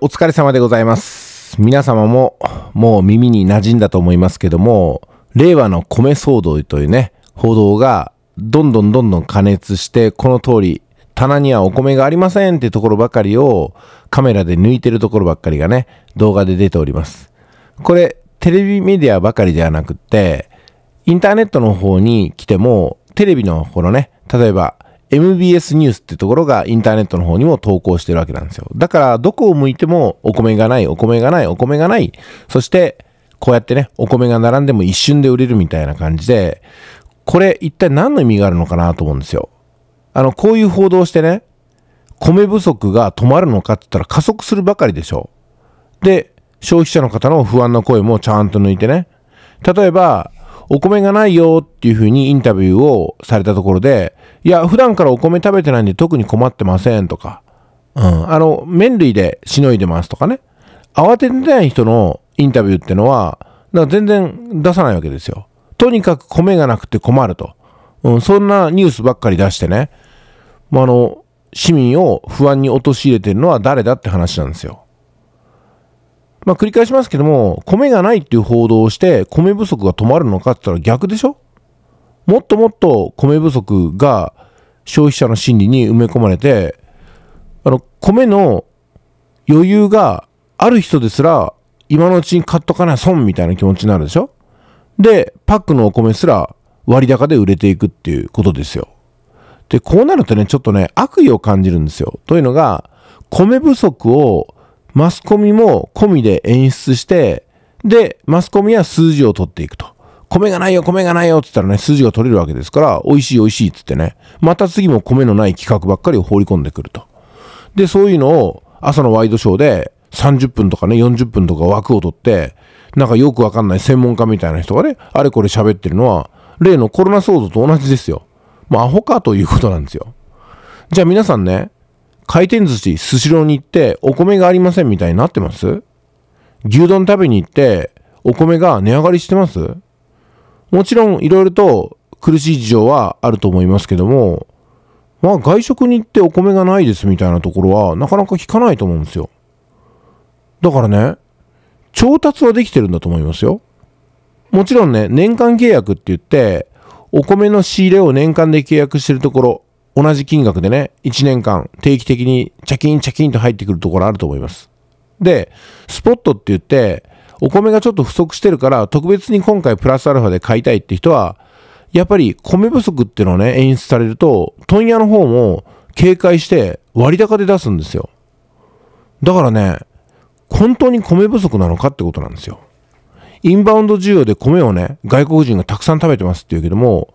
お疲れ様でございます。皆様ももう耳に馴染んだと思いますけども、令和の米騒動というね、報道がどんどんどんどん加熱して、この通り、棚にはお米がありませんってところばかりをカメラで抜いてるところばっかりがね、動画で出ております。これ、テレビメディアばかりではなくって、インターネットの方に来ても、テレビのこのね、例えば MBS ニュースってところがインターネットの方にも投稿してるわけなんですよ。だからどこを向いてもお米がない、お米がない、お米がない。そしてこうやってね、お米が並んでも一瞬で売れるみたいな感じで、これ一体何の意味があるのかなと思うんですよ。あの、こういう報道してね、米不足が止まるのかって言ったら加速するばかりでしょう。で、消費者の方の不安の声もちゃんと抜いてね。例えば、お米がないよっていうふうにインタビューをされたところで、いや、普段からお米食べてないんで特に困ってませんとか、うん、あの、麺類でしのいでますとかね。慌ててない人のインタビューってのは、か全然出さないわけですよ。とにかく米がなくて困ると。うん、そんなニュースばっかり出してね、まあ、あの、市民を不安に陥れてるのは誰だって話なんですよ。まあ、繰り返しますけども、米がないっていう報道をして、米不足が止まるのかって言ったら逆でしょもっともっと米不足が消費者の心理に埋め込まれて、あの、米の余裕がある人ですら、今のうちに買っとかない損みたいな気持ちになるでしょで、パックのお米すら割高で売れていくっていうことですよ。で、こうなるとね、ちょっとね、悪意を感じるんですよ。というのが、米不足をマスコミも込みで演出して、で、マスコミは数字を取っていくと。米がないよ、米がないよって言ったらね、数字が取れるわけですから、美味しい美味しいって言ってね、また次も米のない企画ばっかりを放り込んでくると。で、そういうのを朝のワイドショーで30分とかね、40分とか枠を取って、なんかよくわかんない専門家みたいな人がね、あれこれ喋ってるのは、例のコロナ騒動と同じですよ。まあ、アホかということなんですよ。じゃあ皆さんね、回転寿司、スシローに行って、お米がありませんみたいになってます牛丼食べに行って、お米が値上がりしてますもちろん、いろいろと苦しい事情はあると思いますけども、まあ、外食に行ってお米がないですみたいなところは、なかなか聞かないと思うんですよ。だからね、調達はできてるんだと思いますよ。もちろんね、年間契約って言って、お米の仕入れを年間で契約してるところ、同じ金額でね、1年間定期的にチャキンチャキンと入ってくるところあると思います。で、スポットって言って、お米がちょっと不足してるから、特別に今回プラスアルファで買いたいって人は、やっぱり米不足っていうのをね、演出されると、問屋の方も警戒して割高で出すんですよ。だからね、本当に米不足なのかってことなんですよ。インバウンド需要で米をね、外国人がたくさん食べてますって言うけども、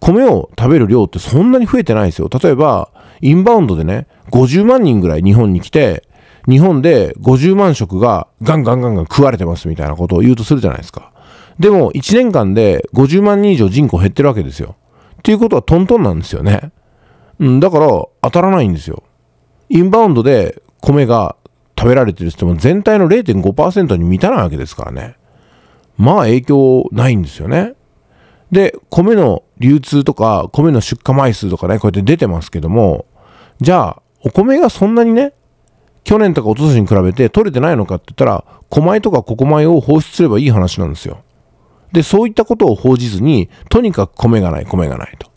米を食べる量ってそんなに増えてないですよ。例えば、インバウンドでね、50万人ぐらい日本に来て、日本で50万食がガンガンガンガン食われてますみたいなことを言うとするじゃないですか。でも、1年間で50万人以上人口減ってるわけですよ。っていうことはトントンなんですよね。うん、だから当たらないんですよ。インバウンドで米が食べられてる人も全体の0.5%に満たないわけですからね。まあ影響ないんですよね。で、米の流通とか、米の出荷枚数とかね、こうやって出てますけども、じゃあ、お米がそんなにね、去年とか一昨年に比べて取れてないのかって言ったら、小米とか小米を放出すればいい話なんですよ。で、そういったことを報じずに、とにかく米がない、米がないと。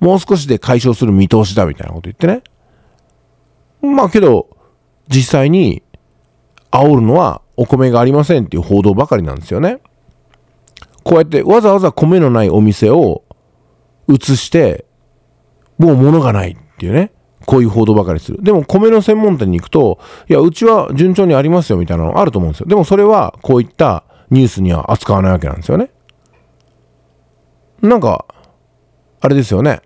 もう少しで解消する見通しだみたいなこと言ってね。まあけど、実際に煽るのはお米がありませんっていう報道ばかりなんですよね。こうやってわざわざ米のないお店を移して、もう物がないっていうね。こういう報道ばかりする。でも米の専門店に行くと、いや、うちは順調にありますよみたいなのあると思うんですよ。でもそれはこういったニュースには扱わないわけなんですよね。なんか、あれですよね。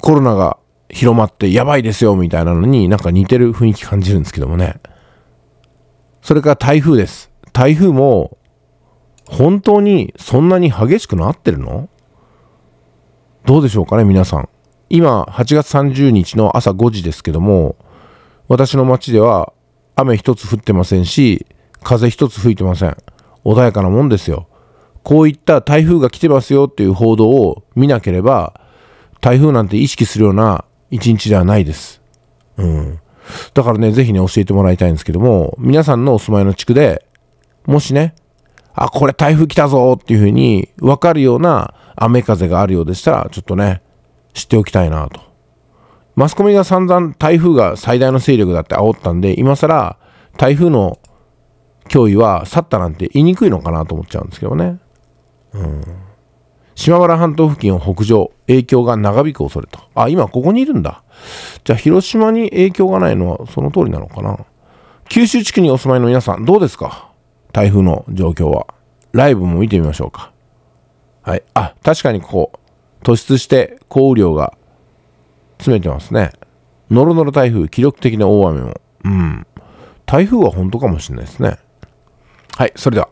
コロナが広まってやばいですよみたいなのになんか似てる雰囲気感じるんですけどもね。それから台風です。台風も本当にそんなに激しくなってるのどうでしょうかね、皆さん。今、8月30日の朝5時ですけども、私の街では雨一つ降ってませんし、風一つ吹いてません。穏やかなもんですよ。こういった台風が来てますよっていう報道を見なければ、台風なんて意識するような一日ではないです。うん。だからね、ぜひね、教えてもらいたいんですけども、皆さんのお住まいの地区で、もしね、あ、これ台風来たぞっていうふうに分かるような雨風があるようでしたら、ちょっとね、知っておきたいなと。マスコミが散々台風が最大の勢力だって煽ったんで、今更台風の脅威は去ったなんて言いにくいのかなと思っちゃうんですけどね。うん。島原半島付近を北上、影響が長引く恐れと。あ、今ここにいるんだ。じゃあ広島に影響がないのはその通りなのかな。九州地区にお住まいの皆さん、どうですか台風の状況は。ライブも見てみましょうか。はい。あ、確かにここ、突出して降雨量が詰めてますね。ノロノロ台風、記録的な大雨も。うん。台風は本当かもしれないですね。はい。それでは。